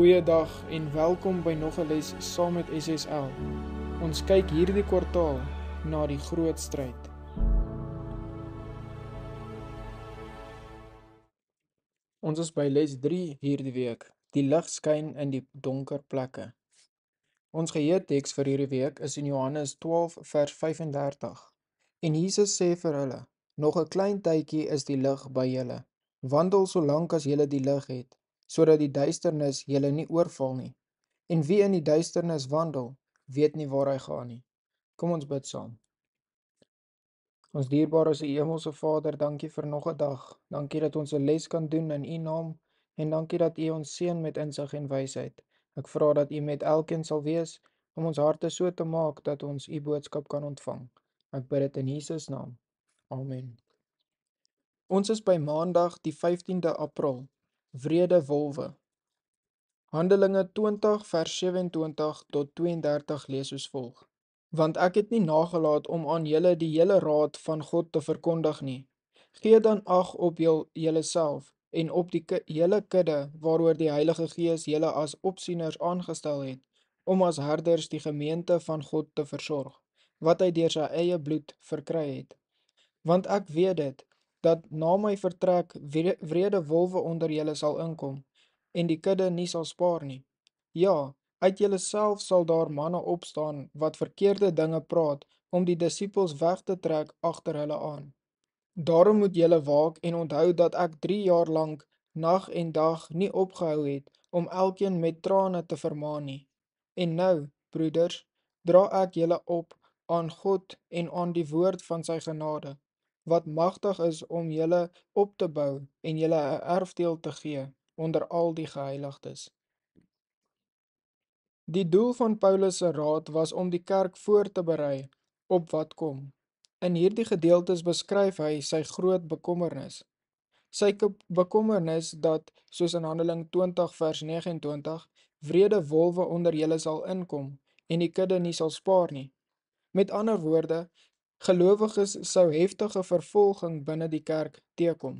Goeiedag en welkom by nog 'n les saam met SSL. Ons kyk hierdie kwartaal na die groot stryd. Ons is by les 3 hierdie week. Die lig skyn in die donker plekke. Ons geheueteks vir hierdie week is in Johannes 12 vers 35. En Jesus sê vir hulle: "Nog 'n klein tydjie is die lig by julle. Wandel solank as julle die lig het, sodat die duisternis julle nie oorval nie. En wie in die duisternis wandel, weet nie waar hy gaan nie. Kom ons bid saam. Ons dierbare se hemelse Vader, dankie vir nog 'n dag. Dankie dat ons 'n les kan doen in U naam en dankie dat U ons seën met insig en wysheid. Ek vra dat U met elkeen sal wees om ons harte so te maak dat ons U boodskap kan ontvang. Ek bid dit in Jesus naam. Amen. Ons is by Maandag die 15de April wrede wolwe. Handelinge 20 vers 27 tot 32 lees soos volg: Want ek het nie nagelaat om aan julle die hele raad van God te verkondig nie. Gee dan ag op julleself en op die hele kudde waaroor die Heilige Gees julle as opsieners aangestel het om as herders die gemeente van God te versorg wat hy deur sy eie bloed verkry het. Want ek weet dit dat na my vertrek wrede wolwe onder julle sal inkom en die kudde nie sal spaar nie. Ja, uit julle self sal daar manne opstaan wat verkeerde dinge praat om die disippels weg te trek agter hulle aan. Daarom moet julle waak en onthou dat ek 3 jaar lank nag en dag nie opgehou het om elkeen met trane te vermaan nie. En nou, broeders, dra ek julle op aan God en aan die woord van sy genade wat magtig is om julle op te bou en julle 'n e-, erfdeel te gee onder al die geheiligdes. Die doel van Paulus se raad was om die kerk voor te berei op wat kom. In hierdie gedeeltes beskryf hy sy groot bekommernis. Sy bekommernis dat soos in Handeling 20 vers 29 wrede wolwe onder julle sal inkom en die kudde nie sal spaar nie. Met ander woorde, gelowiges sou heftige vervolging binne die kerk teekom.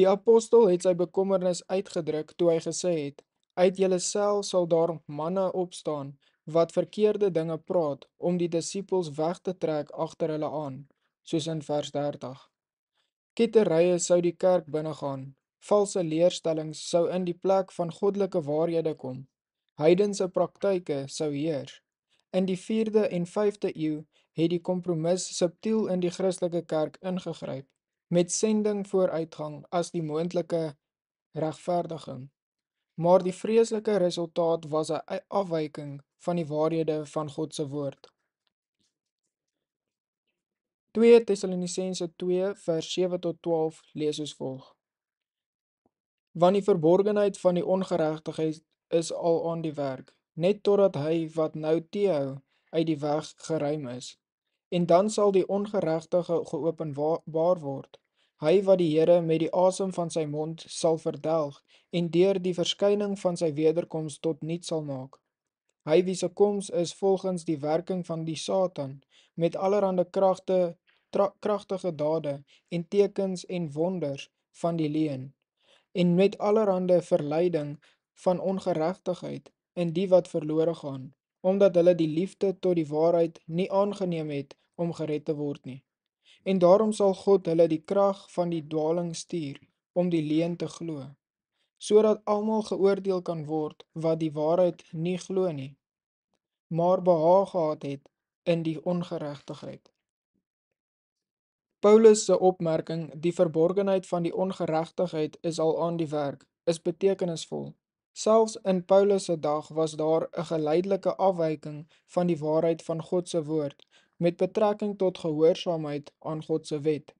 Die apostel het sy bekommernis uitgedruk toe hy gesê het: "Uit julle self sal daar manne opstaan wat verkeerde dinge praat om die disippels weg te trek agter hulle aan," soos in vers 30. Ketterye sou die kerk binnegaan. False leerstellings sou in die plek van goddelike waarhede kom. Heidense praktyke sou heers. In die 4de en 5de eeu het die kompromis subtiel in die Christelike kerk ingegryp met sending vooruitgang as die moontlike regverdiging. Maar die vreeslike resultaat was 'n afwyking van die waarhede van God se woord. 2 Tessalonisense 2 vers 7 tot 12 lees soos volg: Want die verborgenheid van die ongeregtigheid is al aan die werk net totdat hy wat nou teehou uit die weg geruim is. En dan sal die ongeregtige geopenbaar word, hy wat die Here met die asem van sy mond sal verdelg en deur die verskyning van sy wederkoms tot niet sal maak. Hy wie se koms is volgens die werking van die Satan met allerlei kragte, kragtige dade en tekens en wonders van die leuen en met allerlei verleiding van ongeregtigheid en die wat verlore gaan, omdat hulle die liefde tot die waarheid nie aangeneem het om gered te word nie. En daarom sal God hulle die krag van die dwaaling stuur om die leuen te glo, sodat almal geoordeel kan word wat die waarheid nie glo nie, maar behaag gehad het in die ongeregtigheid. Paulus se opmerking die verborgenheid van die ongeregtigheid is al aan die werk is betekenisvol Selfs in Paulus se dag was daar 'n geleidelike afwyking van die waarheid van God se woord met betrekking tot gehoorsaamheid aan God se wet.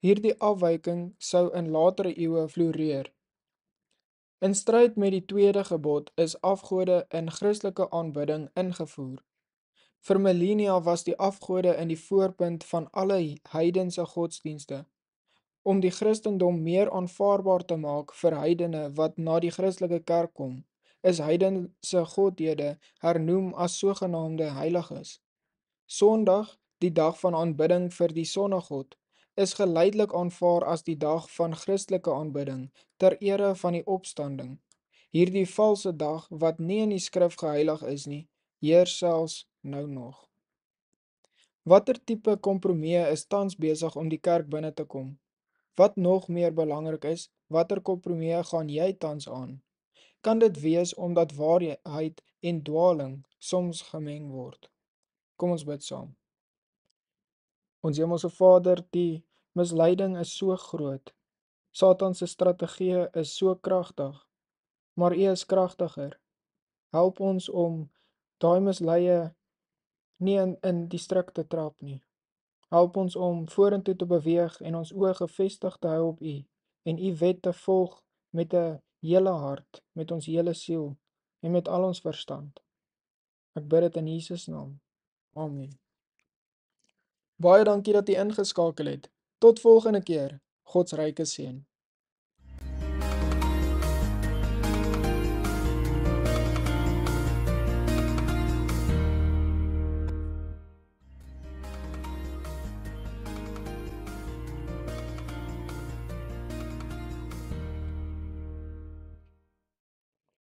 Hierdie afwyking sou in latere eeue floreer. In stryd met die tweede gebod is afgode in Christelike aanbidding ingevoer. Vir Melania was die afgode in die voorpunt van alle heidense godsdienste, om die Christendom meer aanvaarbaar te maak vir heidene wat na die Christelike kerk kom, is heidense godhede hernoem as sogenaamde heiliges. Sondag, die dag van aanbidding vir die sonnegod, is geleidelik aanvaar as die dag van Christelike aanbidding ter ere van die opstanding. Hierdie valse dag wat nie in die skrif geheilig is nie, heers selfs nou nog. Watter tipe kompromie is tans besig om die kerk binne te kom? Wat nog meer belangrik is, watter kompromie gaan jy tans aan? Kan dit wees omdat waarheid en dwaaling soms gemeng word? Kom ons bid saam. Ons Hemelse Vader, die misleiding is so groot. Satan se strategie is so kragtig, maar U is kragtiger. Help ons om daai misleie nie in, in die struik te trap nie, Help ons om vorentoe te beweeg en ons oë gefestig te hou op U en U wet te volg met 'n hele hart, met ons hele siel en met al ons verstand. Ek bid dit in Jesus naam. Amen. Baie dankie dat jy ingeskakel het. Tot volgende keer. God se ryke seën.